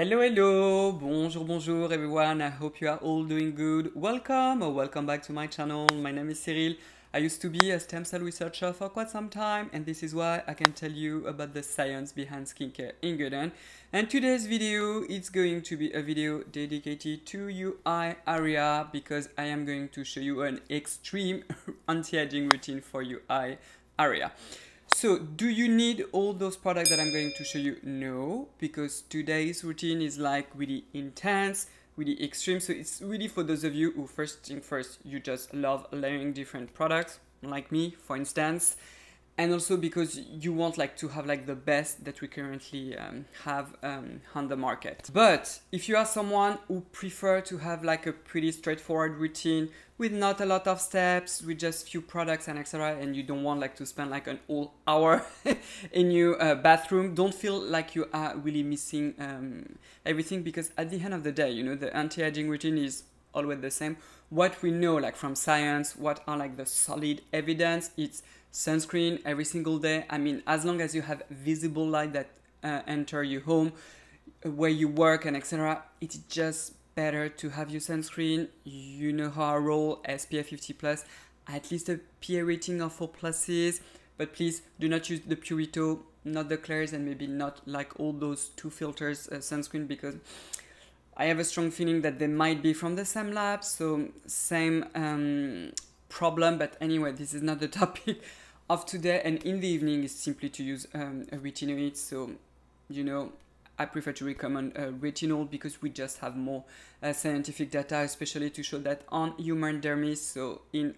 Hello, hello, bonjour, bonjour everyone. I hope you are all doing good. Welcome or welcome back to my channel. My name is Cyril. I used to be a stem cell researcher for quite some time and this is why I can tell you about the science behind skincare ingredient. And today's video is going to be a video dedicated to UI area because I am going to show you an extreme anti-aging routine for UI area. So do you need all those products that I'm going to show you? No, because today's routine is like really intense, really extreme. So it's really for those of you who first thing first, you just love layering different products like me, for instance and also because you want like to have like the best that we currently um, have um, on the market but if you are someone who prefer to have like a pretty straightforward routine with not a lot of steps with just few products and etc and you don't want like to spend like an whole hour in your uh, bathroom don't feel like you are really missing um, everything because at the end of the day you know the anti-aging routine is always the same. What we know, like from science, what are like the solid evidence? It's sunscreen every single day. I mean, as long as you have visible light that uh, enter your home, where you work, and etc., it's just better to have your sunscreen. You know how I roll SPF 50 plus, at least a PA rating of 4 pluses. But please do not use the Purito, not the Claire's, and maybe not like all those two filters uh, sunscreen because I have a strong feeling that they might be from the same lab, so same um, problem. But anyway, this is not the topic of today. And in the evening is simply to use um, a retinoid. So, you know, I prefer to recommend retinol because we just have more uh, scientific data, especially to show that on human dermis, so in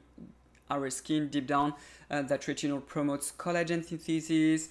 our skin deep down, uh, that retinol promotes collagen synthesis,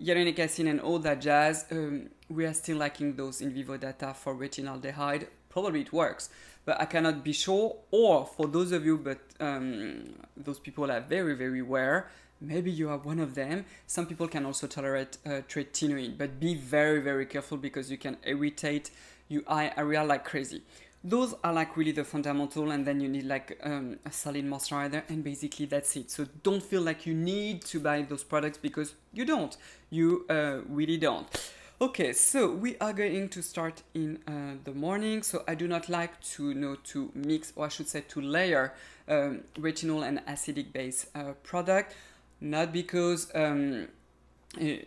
Uronic acid and all that jazz, um, we are still lacking those in vivo data for retinaldehyde. Probably it works, but I cannot be sure. Or for those of you, but um, those people are very, very rare, maybe you are one of them. Some people can also tolerate uh, tretinoin, but be very, very careful because you can irritate your eye area like crazy those are like really the fundamental and then you need like um, a solid moisturizer and basically that's it so don't feel like you need to buy those products because you don't you uh, really don't okay so we are going to start in uh, the morning so i do not like to you know to mix or i should say to layer um, retinol and acidic base uh, product not because um,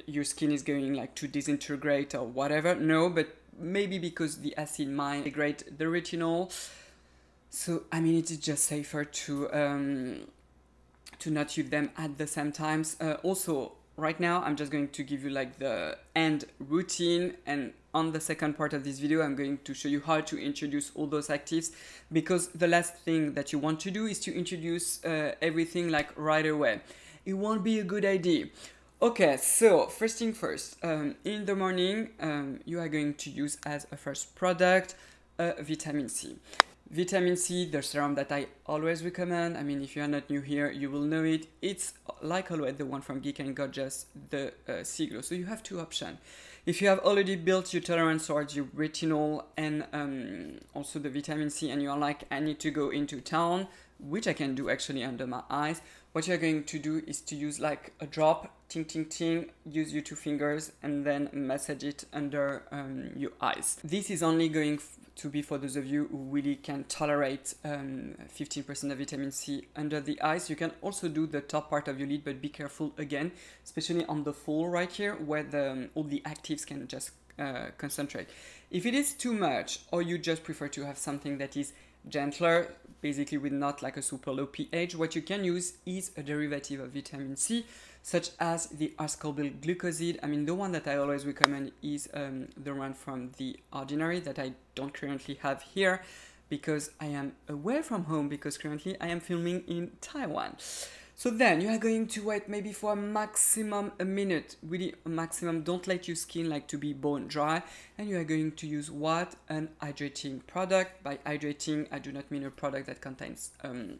your skin is going like to disintegrate or whatever no but maybe because the acid might degrade the retinol. So I mean, it is just safer to um, to not use them at the same times. Uh, also, right now I'm just going to give you like the end routine and on the second part of this video I'm going to show you how to introduce all those actives because the last thing that you want to do is to introduce uh, everything like right away. It won't be a good idea. Okay, so first thing first, um, in the morning, um, you are going to use as a first product uh, vitamin C. Vitamin C, the serum that I always recommend. I mean, if you are not new here, you will know it. It's like always the one from Geek and Gorgeous, the uh, C Glow. So you have two options. If you have already built your tolerance towards your retinol and um, also the vitamin C, and you are like, I need to go into town, which I can do actually under my eyes, what you're going to do is to use like a drop ting ting ting, use your two fingers and then massage it under um, your eyes. This is only going to be for those of you who really can tolerate 15% um, of vitamin C under the eyes. You can also do the top part of your lid, but be careful again, especially on the full right here where the, um, all the actives can just uh, concentrate. If it is too much or you just prefer to have something that is gentler, basically with not like a super low pH, what you can use is a derivative of vitamin C such as the ascorbyl glucoside. I mean, the one that I always recommend is um, the one from The Ordinary that I don't currently have here because I am away from home because currently I am filming in Taiwan. So then you are going to wait maybe for a maximum a minute, really a maximum. Don't let your skin like to be bone dry. And you are going to use what? An hydrating product. By hydrating, I do not mean a product that contains um,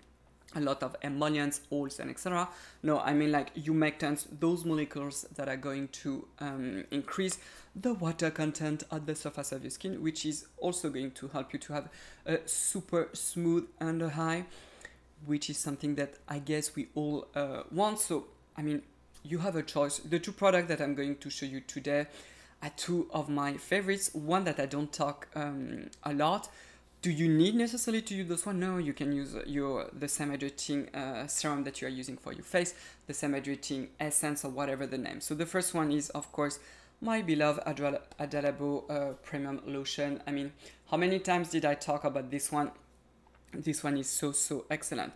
a lot of emollients, oils, and etc. No, I mean like humectants, those molecules that are going to um, increase the water content at the surface of your skin, which is also going to help you to have a super smooth under high, which is something that I guess we all uh, want. So, I mean, you have a choice. The two products that I'm going to show you today are two of my favorites, one that I don't talk um, a lot do you need necessarily to use this one? No, you can use your the same hydrating uh, serum that you are using for your face, the same hydrating essence or whatever the name. So the first one is of course my beloved Adela Adalabo uh, Premium Lotion. I mean, how many times did I talk about this one? This one is so so excellent.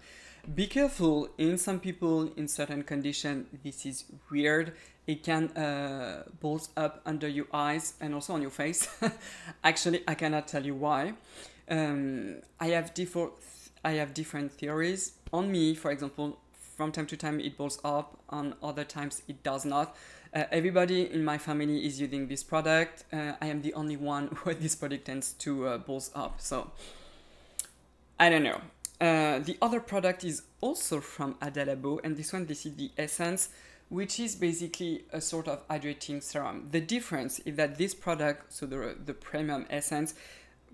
Be careful. In some people, in certain condition, this is weird. It can uh, balls up under your eyes and also on your face. Actually, I cannot tell you why. Um, I have different I have different theories. On me, for example, from time to time it boils up, and other times it does not. Uh, everybody in my family is using this product. Uh, I am the only one where this product tends to uh, balls up. So I don't know. Uh, the other product is also from Adalabo, and this one, this is the Essence, which is basically a sort of hydrating serum. The difference is that this product, so the, the premium Essence,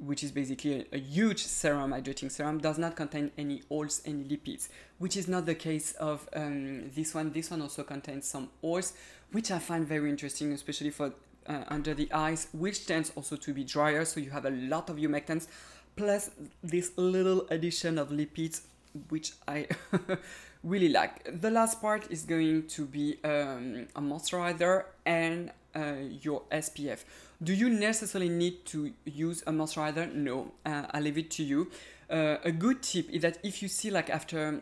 which is basically a, a, huge serum hydrating serum, does not contain any oils, any lipids, which is not the case of um, this one. This one also contains some oils, which I find very interesting, especially for uh, under the eyes, which tends also to be drier, so you have a lot of humectants, plus this little addition of lipids, which I really like. The last part is going to be um, a moisturizer and uh, your SPF. Do you necessarily need to use a moisturizer? No, uh, I leave it to you. Uh, a good tip is that if you see like after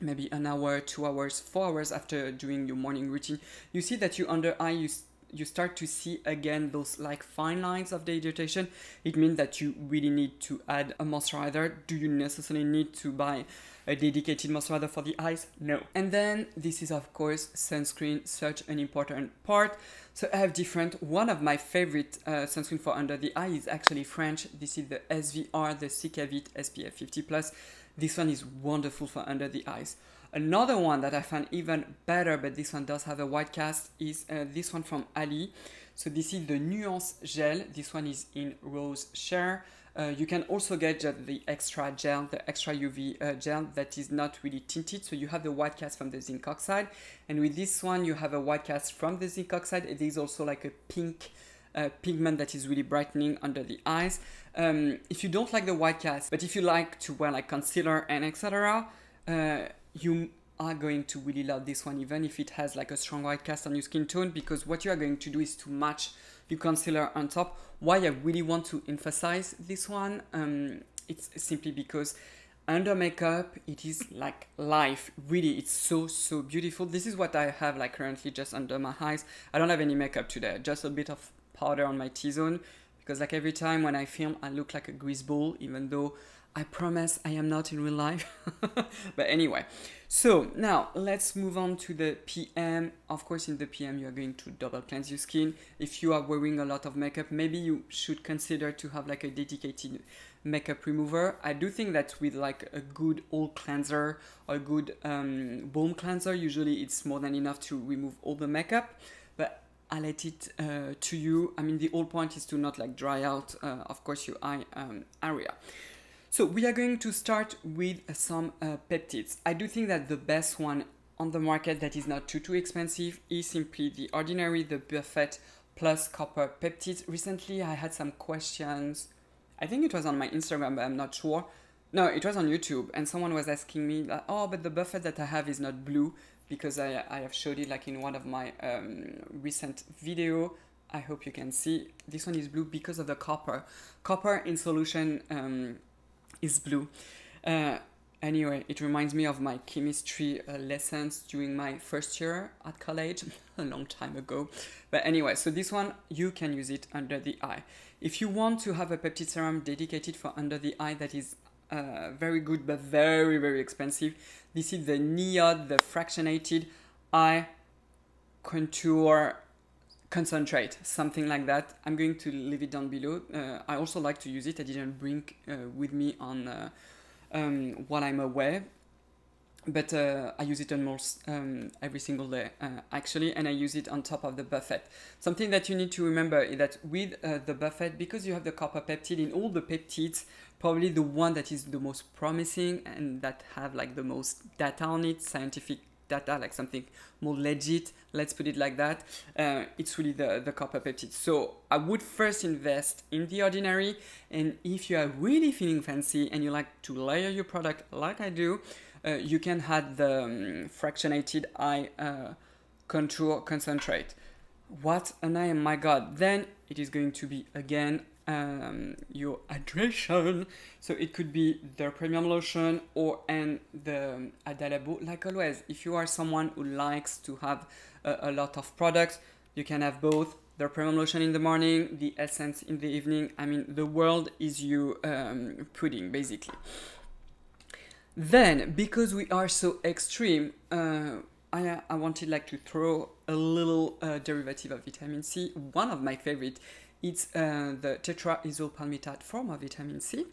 maybe an hour, two hours, four hours after doing your morning routine, you see that your under eye you you start to see again those like fine lines of the irritation. it means that you really need to add a moisturizer. Do you necessarily need to buy a dedicated moisturizer for the eyes? No. And then this is of course sunscreen, such an important part. So I have different, one of my favorite uh, sunscreen for under the eye is actually French. This is the SVR, the Cicavit SPF 50+. plus this one is wonderful for under the eyes. Another one that I find even better, but this one does have a white cast, is uh, this one from Ali. So this is the Nuance Gel. This one is in Rose Share. Uh, you can also get the extra gel, the extra UV uh, gel that is not really tinted. So you have the white cast from the zinc oxide. And with this one, you have a white cast from the zinc oxide. It is also like a pink pigment that is really brightening under the eyes. Um, if you don't like the white cast, but if you like to wear like concealer and etc., uh, you are going to really love this one, even if it has like a strong white cast on your skin tone, because what you are going to do is to match your concealer on top. Why I really want to emphasize this one, um, it's simply because under makeup it is like life really it's so so beautiful this is what i have like currently just under my eyes i don't have any makeup today just a bit of powder on my T-zone because like every time when I film, I look like a greaseball, even though I promise I am not in real life. but anyway, so now let's move on to the PM. Of course, in the PM, you are going to double cleanse your skin. If you are wearing a lot of makeup, maybe you should consider to have like a dedicated makeup remover. I do think that with like a good oil cleanser or a good um, balm cleanser, usually it's more than enough to remove all the makeup. I let it uh, to you. I mean, the whole point is to not like dry out, uh, of course, your eye um, area. So we are going to start with some uh, peptides. I do think that the best one on the market that is not too, too expensive is simply the ordinary, the buffet plus copper peptides. Recently, I had some questions. I think it was on my Instagram, but I'm not sure. No, it was on YouTube, and someone was asking me, oh, but the buffet that I have is not blue because I, I have showed it like in one of my um, recent video. I hope you can see. This one is blue because of the copper. Copper in solution um, is blue. Uh, anyway, it reminds me of my chemistry uh, lessons during my first year at college, a long time ago. But anyway, so this one, you can use it under the eye. If you want to have a peptide serum dedicated for under the eye that is uh, very good but very very expensive. This is the NEOD, the fractionated eye contour concentrate, something like that. I'm going to leave it down below. Uh, I also like to use it. I didn't bring uh, with me on uh, um, while I'm away but uh, I use it almost um, every single day uh, actually, and I use it on top of the buffet. Something that you need to remember is that with uh, the buffet, because you have the copper peptide in all the peptides, probably the one that is the most promising and that have like the most data on it, scientific data, like something more legit, let's put it like that, uh, it's really the, the copper peptide. So I would first invest in the ordinary. And if you are really feeling fancy and you like to layer your product like I do, uh, you can add the um, fractionated eye uh, contour concentrate. What an eye! my god. Then it is going to be again um, your hydration. So it could be the premium lotion or and the um, Adalabo. Like always, if you are someone who likes to have a, a lot of products, you can have both the premium lotion in the morning, the essence in the evening. I mean, the world is you um, pudding basically. Then, because we are so extreme, uh, I, I wanted like to throw a little uh, derivative of vitamin C, one of my favorite. It's uh, the tetraisopalmitate form of vitamin C.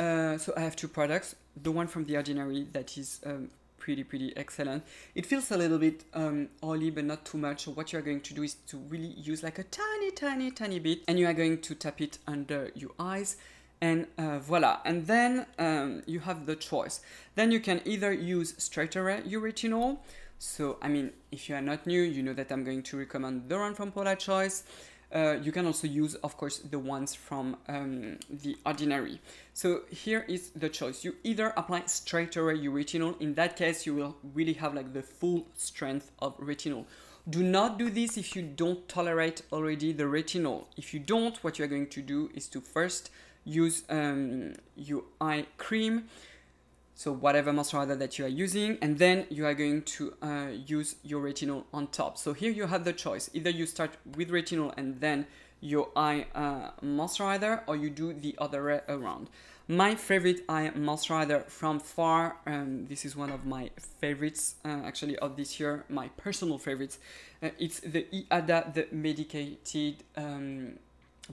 Uh, so I have two products, the one from The Ordinary that is um, pretty, pretty excellent. It feels a little bit um, oily, but not too much. So what you're going to do is to really use like a tiny, tiny, tiny bit and you are going to tap it under your eyes and uh, voila. And then um, you have the choice. Then you can either use straight array uretinol. So, I mean, if you are not new, you know that I'm going to recommend the one from Polar Choice. Uh, you can also use, of course, the ones from um, the ordinary. So here is the choice. You either apply straight away retinol. In that case, you will really have like the full strength of retinol. Do not do this if you don't tolerate already the retinol. If you don't, what you are going to do is to first use um, UI cream so whatever moisturizer that you are using and then you are going to uh, use your retinol on top so here you have the choice either you start with retinol and then your eye uh, moisturizer or you do the other way around my favorite eye moisturizer from far um, this is one of my favorites uh, actually of this year my personal favorites uh, it's the iada the medicated um,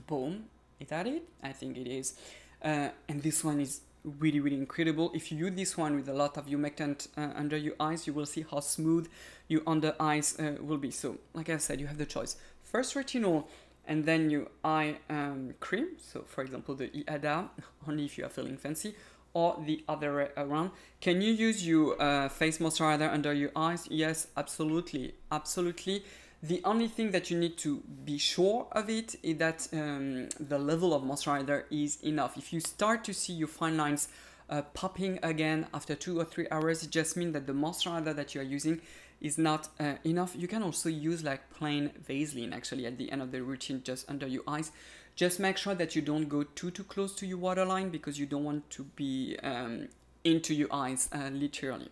balm is that it? I think it is. Uh, and this one is really, really incredible. If you use this one with a lot of humectant uh, under your eyes, you will see how smooth your under eyes uh, will be. So, like I said, you have the choice. First retinol and then your eye um, cream. So, for example, the IADA, only if you are feeling fancy, or the other way around. Uh, Can you use your uh, face moisturizer under your eyes? Yes, absolutely. Absolutely. The only thing that you need to be sure of it is that um, the level of moisturizer is enough. If you start to see your fine lines uh, popping again after two or three hours, it just means that the moisturizer that you are using is not uh, enough. You can also use like plain Vaseline actually at the end of the routine just under your eyes. Just make sure that you don't go too too close to your waterline because you don't want to be um, into your eyes uh, literally.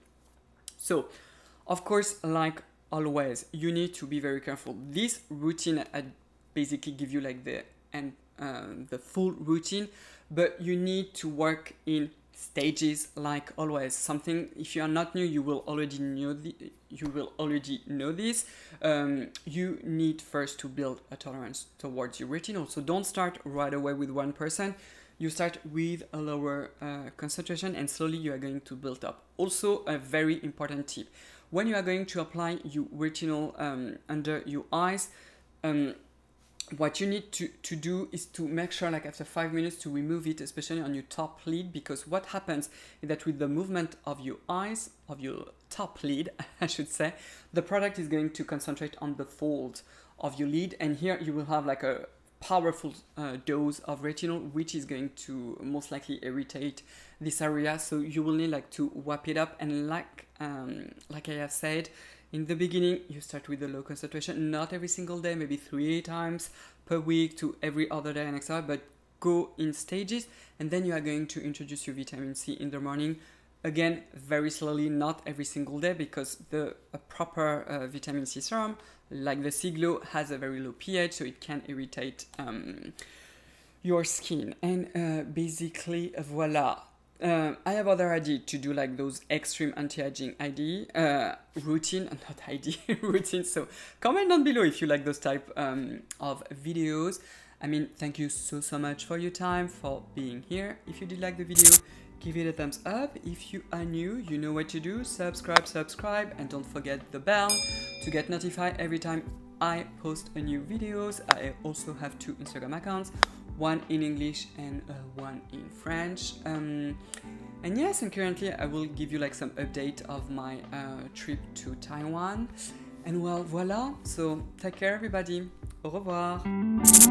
So of course like always you need to be very careful this routine i basically give you like the and um, the full routine but you need to work in stages like always something if you are not new you will already know the, you will already know this um, you need first to build a tolerance towards your retinol so don't start right away with 1% you start with a lower uh, concentration and slowly you are going to build up also a very important tip when you are going to apply your retinol um, under your eyes, um, what you need to, to do is to make sure like after five minutes to remove it, especially on your top lid, because what happens is that with the movement of your eyes, of your top lid, I should say, the product is going to concentrate on the fold of your lid. And here you will have like a, powerful uh, dose of retinol which is going to most likely irritate this area so you will need like to wrap it up and like um, like I have said in the beginning you start with a low concentration not every single day maybe three times per week to every other day and etc but go in stages and then you are going to introduce your vitamin C in the morning Again, very slowly, not every single day, because the proper uh, vitamin C serum, like the Siglo, has a very low pH, so it can irritate um, your skin. And uh, basically, uh, voila. Uh, I have other ideas to do like those extreme anti-aging ID uh, routine, not ID routine. So comment down below if you like those type um, of videos. I mean, thank you so so much for your time for being here. If you did like the video, Give it a thumbs up. If you are new, you know what to do. Subscribe, subscribe, and don't forget the bell to get notified every time I post a new videos. I also have two Instagram accounts, one in English and uh, one in French. Um, and yes, and currently I will give you like some update of my uh, trip to Taiwan. And well, voila. So take care, everybody. Au revoir.